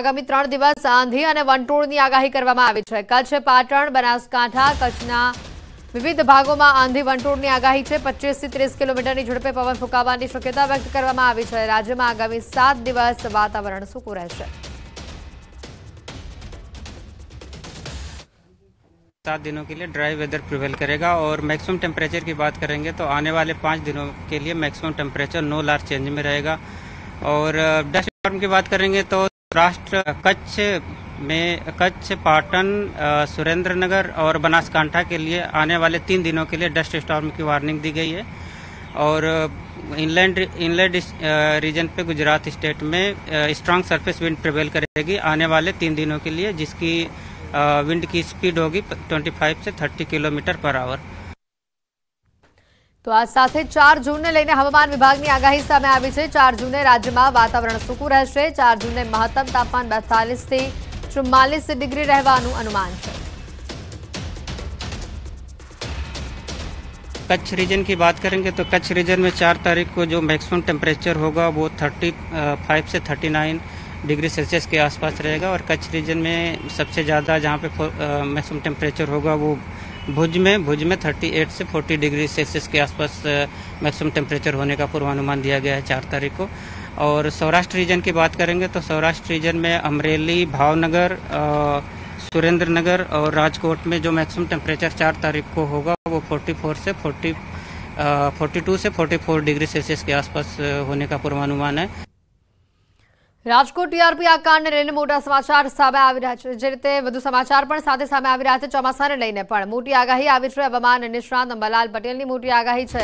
आगामी त्रहण दिवस आंधी और वंटोड़ की आगाही कर कच्छ पाटण बनासकांठा कच्छना विविध भागों में आंधी वंटोड़ की आगाही है पच्चीस तीस किलोमीटर की झड़पे पवन फूकावा शक्यता व्यक्त कर राज्य में आगामी सात दिवस वातावरण सूकू रह सात दिनों के लिए ड्राई वेदर प्रिवेल करेगा और मैक्सिमम टेम्परेचर की बात करेंगे तो आने वाले पाँच दिनों के लिए maximum temperature no large change में रहेगा और डस्ट स्टॉर्म की बात करेंगे तो राष्ट्र कच्छ में कच्छ पाटन सुरेंद्रनगर और बनासकांठा के लिए आने वाले तीन दिनों के लिए डस्ट स्टॉर्म की वार्निंग दी गई है और इनलैंड इनलैंड रीजन पे गुजरात स्टेट में स्ट्रांग सरफेस विंड प्रिवेल करेगी आने वाले तीन दिनों के लिए जिसकी विंड की स्पीड होगी 25 से 30 किलोमीटर पर आवर तो તો આ સાથે ચાર જૂનને લઈને હવામાન વિભાગની આગાહી સામે આવી છે ચાર જૂને રાજ્યમાં વાતાવરણ સૂકું રહેશે ચાર જૂને મહત્તમ તાપમાન બેતાલીસથી ચુમ્માલીસ ડિગ્રી રહેવાનું અનુમાન છે कच्छ रीजन की बात करेंगे तो कच्छ रीजन में चार तारीख को जो मैक्सिमम टेम्परेचर होगा वो थर्टी फाइव से थर्टी नाइन डिग्री सेल्सियस के आसपास रहेगा और कच्छ रीजन में सबसे ज़्यादा जहाँ पे मैक्सिमम टेम्परेचर होगा वो भुज में भुज में 38 से 40 डिग्री सेल्सियस के आसपास मैक्सिमम टेम्परेचर होने का पूर्वानुमान दिया गया है चार तारीख को और सौराष्ट्र रीजन की बात करेंगे तो सौराष्ट्र रीजन में अमरेली भावनगर सुरेंद्र नगर और राजकोट में जो मैक्सिमम टेम्परेचर चार तारीख को होगा वो 44 से 40 आ, 42 से 44 डिग्री सेल्सियस के आसपास होने का पूर्वानुमान है રાજકોટ ટીઆરપી આ કાંડને લઈને મોટા સમાચાર સામે આવી રહ્યા છે જે રીતે વધુ સમાચાર પણ સાથે સામે આવી રહ્યા છે ચોમાસાને લઈને પણ મોટી આગાહી આવી છે હવામાન નિષ્ણાંત અંબાલાલ પટેલની મોટી આગાહી છે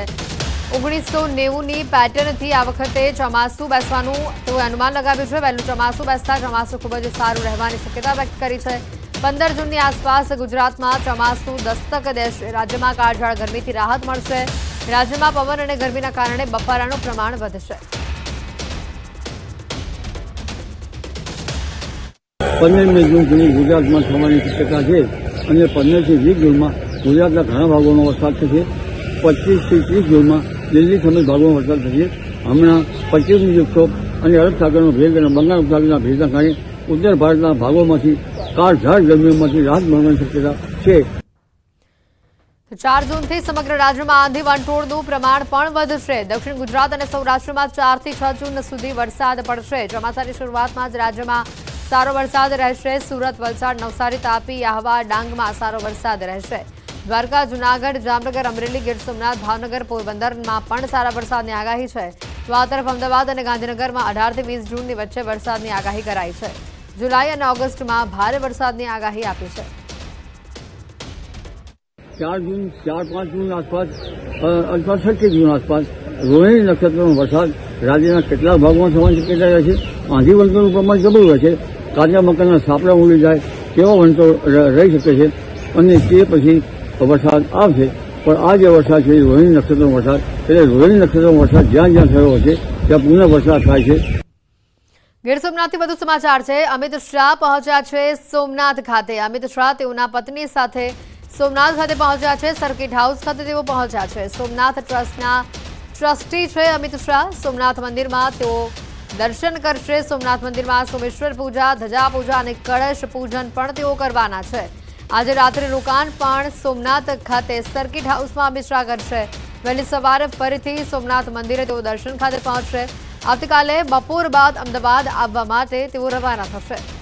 ઓગણીસો નેવુંની પેટર્નથી આ વખતે ચોમાસું બેસવાનું તેવું અનુમાન લગાવ્યું છે વહેલું ચોમાસું બેસતા ચોમાસું ખૂબ જ સારું રહેવાની શક્યતા વ્યક્ત કરી છે પંદર જૂનની આસપાસ ગુજરાતમાં ચોમાસું દસ્તક દેશે રાજ્યમાં કાળઝાળ ગરમીથી રાહત મળશે રાજ્યમાં પવન અને ગરમીના કારણે બફારાનું પ્રમાણ વધશે પંદરમી જૂન સુધી ગુજરાતમાં થવાની શક્યતા છે અને પંદરથી વીસ જૂનમાં ગુજરાતના ઘણા ભાગોનો વરસાદ થશે પચીસથી ત્રીસ જૂનમાં દિલ્હી સમેત ભાગોમાં વરસાદ થશે હમણાં પચીસમી જૂન અને અરબ સાગરનો અને બંગાળ ઉપસાગરના ભેગના કારણે ઉત્તર ભારતના ભાગોમાંથી કાળઝાળ ગરમીમાંથી રાહત મળવાની શક્યતા છે ચાર જૂનથી સમગ્ર રાજ્યમાં આંધી વંટોળનું પ્રમાણ પણ વધશે દક્ષિણ ગુજરાત અને સૌરાષ્ટ્રમાં ચારથી છ જૂન સુધી વરસાદ પડશે ચોમાસાની શરૂઆતમાં જ રાજ્યમાં સારો વરસાદ રહેશે સુરત વલસાડ નવસારી તાપી આહવા ડાંગમાં સારો વરસાદ રહેશે દ્વારકા જૂનાગઢ જામનગર અમરેલી ગીર સોમનાથ ભાવનગર પોરબંદરમાં પણ સારા વરસાદની આગાહી છે આ તરફ અમદાવાદ અને ગાંધીનગરમાં અઢારથી વીસ જૂનની વચ્ચે વરસાદની આગાહી કરાઈ છે જુલાઈ અને ઓગસ્ટમાં ભારે વરસાદની આગાહી આપી છે ચાર જૂન ચાર પાંચ જૂન આસપાસ અથવા છઠ્ઠી જૂન આસપાસ રોહિણી નક્ષત્રનો વરસાદ રાજ્યના કેટલા ભાગમાં થવાની શક્યતા રહેશે આંધી વળતરનું પ્રમાણ જબરું રહેશે કાચા મકાનના સાપડા ઉડી જાય તેવા વંટો રહી શકે છે અને તે પછી વરસાદ આવશે પણ આ જે વરસાદ છે એ રોહિણી નક્ષત્રનો વરસાદ એટલે રોહિણી નક્ષત્રનો વરસાદ જ્યાં જ્યાં થયો છે ત્યાં પુનઃ વરસાદ થાય છે ગીર સોમનાથથી વધુ સમાચાર છે અમિત શાહ પહોંચ્યા છે સોમનાથ ખાતે અમિત શાહ તેઓના પત્ની સાથે સોમનાથ ખાતે પહોંચ્યા છે સર્કિટ હાઉસ ખાતે તેઓ પહોંચ્યા છે સોમનાથ ટ્રસ્ટના ટ્રસ્ટી છે અમિત શાહ સોમનાથ મંદિરમાં તેઓ દર્શન કરશે સોમનાથ મંદિરમાં સોમેશ્વર પૂજા ધજા પૂજા અને કળશ પૂજન પણ તેઓ કરવાના છે આજે રાત્રે રોકાણ પણ સોમનાથ ખાતે સર્કિટ હાઉસમાં મિશ્રા કરશે વહેલી સવારે ફરીથી સોમનાથ મંદિરે તેઓ દર્શન ખાતે પહોંચશે આવતીકાલે બપોર બાદ અમદાવાદ આવવા માટે તેઓ રવાના થશે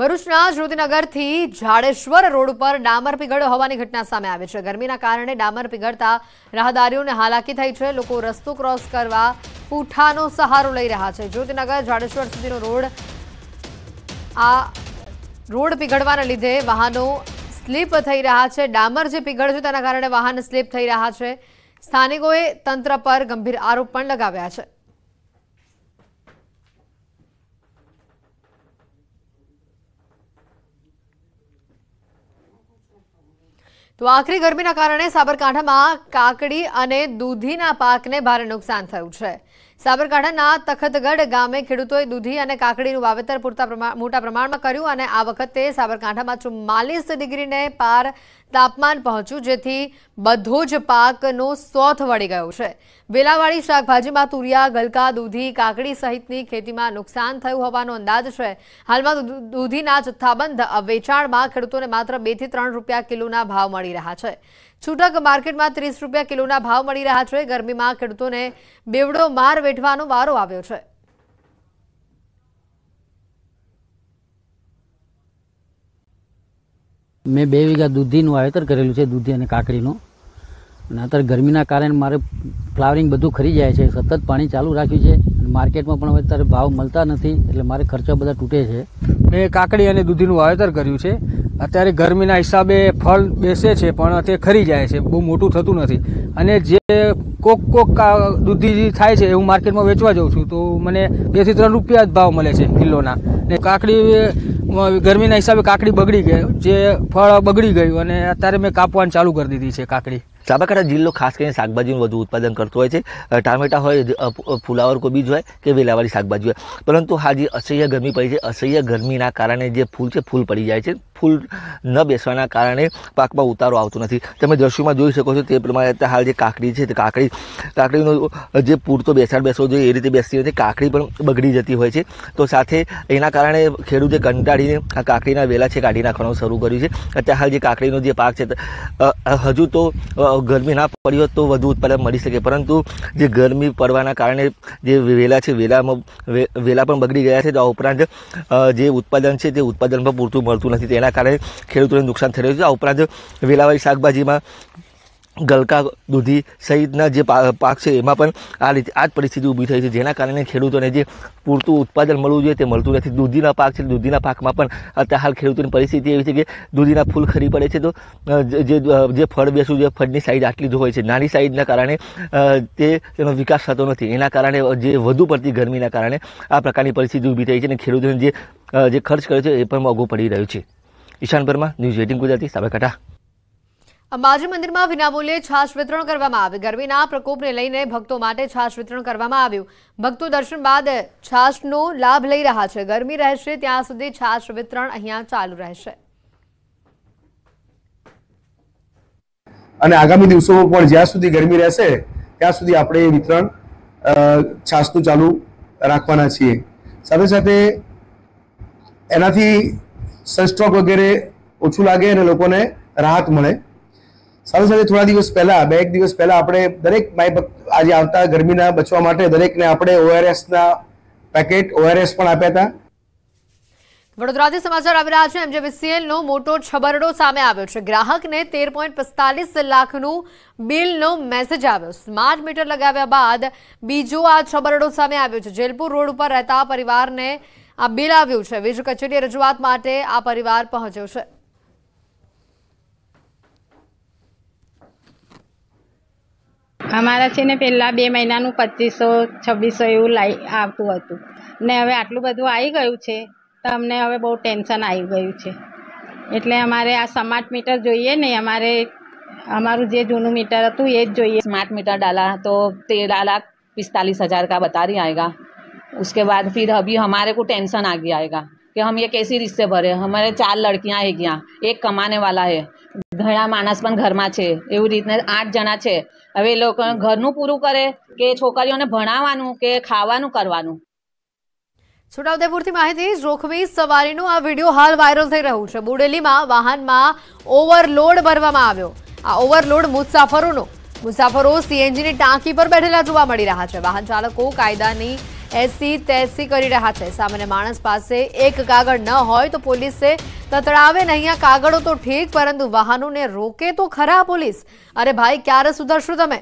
ભરૂચના જ્યોતિનગરથી જાડેશ્વર રોડ ઉપર ડામર પીગળ્યો હોવાની ઘટના સામે આવી છે ગરમીના કારણે ડામર પીગળતા રાહદારીઓને હાલાકી થઈ છે લોકો રસ્તો ક્રોસ કરવા ઉઠાનો સહારો લઈ રહ્યા છે જ્યોતિનગર જાડેશ્વર સુધીનો રોડ આ રોડ પીગળવાના લીધે વાહનો સ્લીપ થઈ રહ્યા છે ડામર જે પીગળ છે તેના કારણે વાહન સ્લીપ થઈ રહ્યા છે સ્થાનિકોએ તંત્ર પર ગંભીર આરોપ પણ લગાવ્યા છે તો આખરી ગરમીના કારણે સાબરકાંઠામાં કાકડી અને દૂધીના પાકને ભારે નુકસાન થયું છે સાબરકાંઠાના તખતગઢ ગામે ખેડૂતોએ દૂધી અને કાકડીનું વાવેતર પૂરતા મોટા પ્રમાણમાં કર્યું અને આ વખતે સાબરકાંઠામાં ચુમ્માલીસ ડિગ્રીને પાર તાપમાન પહોંચ્યું જેથી બધો જ પાકનો સોથ વળી ગયો છે વેલાવાળી શાકભાજીમાં તુરિયા ગલકા દૂધી કાકડી સહિતની ખેતીમાં નુકસાન થયું હોવાનો અંદાજ છે હાલમાં દૂધીના જથ્થાબંધ વેચાણમાં ખેડૂતોને માત્ર બેથી ત્રણ રૂપિયા કિલોના ભાવ મળી રહ્યા છે છૂટક માર્કેટમાં ત્રીસ રૂપિયા કિલોના ભાવ મળી રહ્યા છે ગરમીમાં ખેડૂતોને બેવડો માર વેઠવાનો વારો આવ્યો છે મેં બે વીઘા દૂધીનું વાવેતર કરેલું છે દૂધી અને કાકડીનું અને અત્યારે ગરમીના કારણે મારે ફ્લાવરિંગ બધું ખરી જાય છે સતત પાણી ચાલુ રાખ્યું છે માર્કેટમાં પણ અત્યારે ભાવ મળતા નથી એટલે મારે ખર્ચા બધા તૂટે છે મેં કાકડી અને દૂધીનું વાવેતર કર્યું છે અત્યારે ગરમીના હિસાબે ફળ બેસે છે પણ તે ખરી જાય છે બહુ મોટું થતું નથી અને જે કોક કોક દૂધી થાય છે હું માર્કેટમાં વેચવા જાઉં છું તો મને બેથી ત્રણ રૂપિયા જ ભાવ મળે છે કિલોના ને કાકડી ગરમીના હિસાબે કાકડી બગડી ગઈ જે ફળ બગડી ગયું અને અત્યારે મેં કાપવાનું ચાલુ કરી દીધી છે કાકડી સાબરકાંઠા જિલ્લો ખાસ કરીને શાકભાજીનું વધુ ઉત્પાદન કરતો હોય છે ટામેટા હોય ફુલાવર બીજ હોય કે વેલાવાળી શાકભાજી હોય પરંતુ હાજી અસહ્ય ગરમી પડી છે અસહ્ય ગરમીના કારણે જે ફૂલ છે ફૂલ પડી જાય છે ફૂલ ન બેસવાના કારણે પાકમાં ઉતારો આવતો નથી તમે દ્રશ્યમાં જોઈ શકો છો તે પ્રમાણે અત્યારે હાલ જે કાકડી છે તે કાકડી કાકડીનો જે પૂરતો બેસાડ બેસવો જોઈએ એ રીતે બેસતી નથી કાકડી પણ બગડી જતી હોય છે તો સાથે એના કારણે ખેડૂતે કંટાળીને આ કાકડીના વેલા છે કાઢી નાખવાનું શરૂ કર્યું છે અત્યારે હાલ જે કાકડીનો જે પાક છે હજુ તો ગરમી ના પડી હોત તો વધુ ઉત્પાદન મળી શકે પરંતુ જે ગરમી પડવાના કારણે જે વેલા છે વેલામાં વેલા પણ બગડી ગયા છે તો આ ઉપરાંત જે ઉત્પાદન છે તે ઉત્પાદન પણ પૂરતું મળતું નથી તેના જેના કારણે ખેડૂતોને નુકસાન થઈ રહ્યું છે આ ઉપરાંત વેલાવાળી શાકભાજીમાં ગલકા દૂધી સહિતના જે પાક છે એમાં પણ આ રીતે આ જ પરિસ્થિતિ ઊભી થઈ છે જેના કારણે ખેડૂતોને જે પૂરતું ઉત્પાદન મળવું જોઈએ તે મળતું નથી દૂધીના પાક છે દૂધીના પાકમાં પણ અત્યારે હાલ ખેડૂતોની પરિસ્થિતિ એવી છે કે દૂધીના ફૂલ ખરી પડે છે તો જે જે ફળ બેસવું જોઈએ ફળની સાઇઝ આટલી જ હોય છે નાની સાઇઝના કારણે તે તેનો વિકાસ થતો નથી એના કારણે જે વધુ પડતી ગરમીના કારણે આ પ્રકારની પરિસ્થિતિ ઊભી થઈ છે અને ખેડૂતોને જે જે ખર્ચ કર્યો છે એ પણ મોંઘું પડી રહ્યું છે ઈશાન વર્મા ન્યૂઝ એટીન ગુજરાતી સાબરકાંઠા અંબાજી મંદિરમાં વિનામૂલ્યે છાશ વિતરણ કરવામાં આવ્યું ગરમીના પ્રકોપને લઈને ભક્તો માટે છાશ વિતરણ કરવામાં આવ્યું ભક્તો દર્શન બાદ છાશનો લાભ લઈ રહ્યા છે ગરમી રહેશે ત્યાં સુધી છાશ વિતરણ અહીંયા ચાલુ રહેશે અને આગામી દિવસોમાં પણ જ્યાં સુધી ગરમી રહેશે ત્યાં સુધી આપણે વિતરણ છાશનું ચાલુ રાખવાના છીએ સાથે સાથે એનાથી સનસ્ટ્રોક વગેરે ઓછું લાગે અને લોકોને રાહત મળે સાથે સાથે થોડા દિવસ પહેલા બે એક દિવસ પહેલા આપણે દરેક માય આજે આવતા ગરમીના બચવા માટે દરેકને આપણે ઓઆરએસના પેકેટ ઓઆરએસ પણ આપ્યા હતા વડોદરાથી સમાચાર આવી રહ્યા છે એમજેબીસીએલનો મોટો છબરડો સામે આવ્યો છે ગ્રાહકને તેર પોઈન્ટ પિસ્તાલીસ લાખનું બિલનો મેસેજ આવ્યો સ્માર્ટ મીટર લગાવ્યા બાદ બીજો આ છબરડો સામે આવ્યો છે જેલપુર રોડ ઉપર રહેતા પરિવારને આ બિલ આવ્યું છે વીજ કચેરીએ રજૂઆત માટે આ પરિવાર પહોંચ્યો છે અમારા છે ને પહેલાં બે મહિનાનું પચીસો છવ્વીસો એવું લાઈ આવતું હતું ને હવે આટલું બધું આવી ગયું છે તો અમને હવે બહુ ટેન્શન આવી ગયું છે એટલે અમારે આ સ્માર્ટ મીટર જોઈએ ને અમારે અમારું જે જૂનું મીટર હતું એ જ જોઈએ સ્માર્ટ મીટર ડાલા તો તેરા લાખ પિસ્તાલીસ હજાર કા બતા રહી આએગા उसके बाद फिर अभी हमारे को टेंसन आ गया आएगा कि हम ये कैसे रिश्ते भरे हमारे ચાર લડકીਆਂ હે ગયા એક કમાને વાલા હે ઘણા માણસ પણ ઘરમાં છે એવી રીતને આઠ જણા છે હવે એ લોકો ઘરનું પૂરું કરે કે છોકરીઓને ભણાવવાનું કે ખાવાનું કરવાનું છોટાઉદેપુરથી માહિતી જોખમી સવારીનો આ વિડીયો હાલ વાયરલ થઈ રહ્યું છે બુડેલીમાં વાહનમાં ઓવરલોડ ભરવામાં આવ્યો આ ઓવરલોડ મુસાફરોનો મુસાફરો સીએનજીની ટાંકી પર બેઠેલા જોવા મળી રહ્યા છે વાહન ચાલકો કાયદાની એસી તેસી કરી રહ્યા છે સામાન્ય માણસ પાસે એક કાગળ ન હોય તો પોલીસે તતડાવે ને અહીંયા કાગળો તો ઠીક પરંતુ વાહનોને રોકે તો ખરા પોલીસ અરે ભાઈ ક્યારે સુધરશો તમે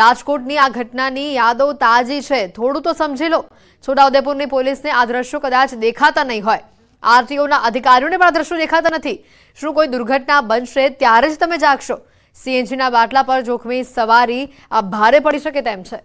રાજકોટની આ ઘટનાની યાદો તાજી છે થોડું તો સમજી લો છોટાઉદેપુરની પોલીસને આ દ્રશ્યો કદાચ દેખાતા નહીં હોય આરટીઓના અધિકારીઓને પણ આ દ્રશ્યો દેખાતા નથી શું કોઈ દુર્ઘટના બનશે ત્યારે જ તમે જાગશો સીએનજીના બાટલા પર જોખમી સવારી આ ભારે પડી શકે તેમ છે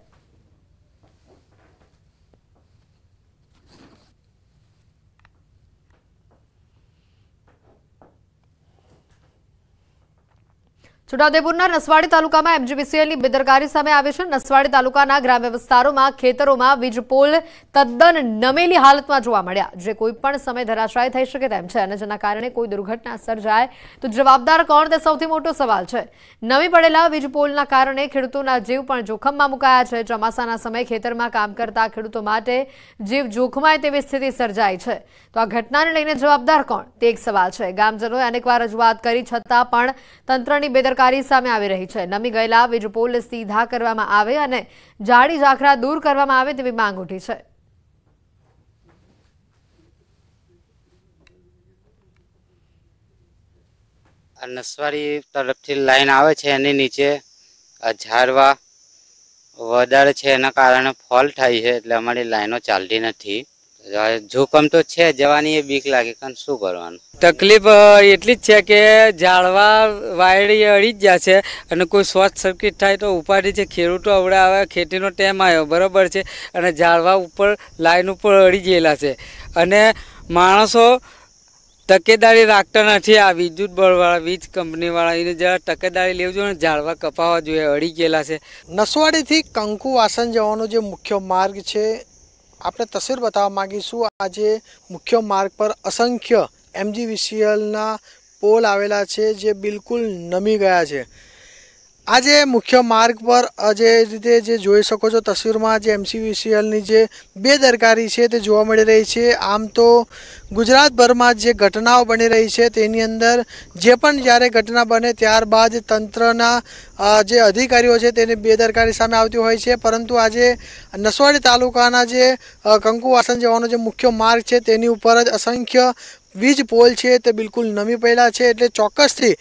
છોટાઉદેપુરના નસવાડી તાલુકામાં એમજીવીસીએલની બેદરકારી સામે આવી છે નસવાડી તાલુકાના ગ્રામ્ય વિસ્તારોમાં ખેતરોમાં વીજપોલ તદ્દન નમેલી હાલતમાં જોવા મળ્યા જે કોઈપણ સમય ધરાશાય થઈ શકે તેમ છે અને જેના કારણે કોઈ દુર્ઘટના સર્જાય તો જવાબદાર કોણ તે સૌથી મોટો સવાલ છે નમી પડેલા વીજપોલના કારણે ખેડૂતોના જીવ પણ જોખમમાં મુકાયા છે ચોમાસાના સમયે ખેતરમાં કામ કરતા ખેડૂતો માટે જીવ જોખમાય તેવી સ્થિતિ સર્જાય છે તો આ ઘટનાને લઈને જવાબદાર કોણ તે એક સવાલ છે ગામજનોએ અનેકવાર રજૂઆત કરી છતાં પણ તંત્રની બેદરકારી બેદરકારી સામે આવી રહી છે નમી ગયેલા વીજ પોલ સીધા કરવામાં આવે અને જાડી ઝાખરા દૂર કરવામાં આવે તેવી માંગ ઉઠી છે નસવાડી તરફથી લાઈન આવે છે એની નીચે ઝાડવા વધારે છે એના કારણે ફોલ થાય છે એટલે અમારી લાઈનો ચાલતી નથી જોખમ તો છે જવાની એ બીક લાગે કારણ શું કરવાનું તકલીફ એટલી જ છે કે ઝાડવા વાયડી અડી જ જાય છે અને કોઈ શોર્ટ સર્કિટ થાય તો ઉપાડી છે ખેડૂતો આવે ખેતીનો ટાઈમ આવ્યો બરાબર છે અને ઝાડવા ઉપર લાઈન ઉપર અડી ગયેલા છે અને માણસો તકેદારી રાખતા નથી આ વિદ્યુત બળવાળા વીજ કંપનીવાળા એને જરા તકેદારી લેવું જોઈએ ઝાડવા કપાવવા જોઈએ અડી ગયેલા છે નસવાડીથી કંકુ વાસણ જવાનો જે મુખ્ય માર્ગ છે આપણે તસવીર બતાવવા માગીશું આજે મુખ્ય માર્ગ પર અસંખ્ય એમજી એમજીવીસીએલના પોલ આવેલા છે જે બિલકુલ નમી ગયા છે આજે મુખ્ય માર્ગ પર જે રીતે જે જોઈ શકો છો તસવીરમાં જે એમસીવીસીએલની જે બેદરકારી છે તે જોવા મળી રહી છે આમ તો ગુજરાતભરમાં જે ઘટનાઓ બની રહી છે તેની અંદર જે પણ જ્યારે ઘટના બને ત્યારબાદ તંત્રના જે અધિકારીઓ છે તેને બેદરકારી સામે આવતી હોય છે પરંતુ આજે નસવાડી તાલુકાના જે કંકુવાસન જવાનો જે મુખ્ય માર્ગ છે તેની ઉપર જ અસંખ્ય વીજ પોલ છે તે બિલકુલ નમી પડેલા છે એટલે ચોક્કસથી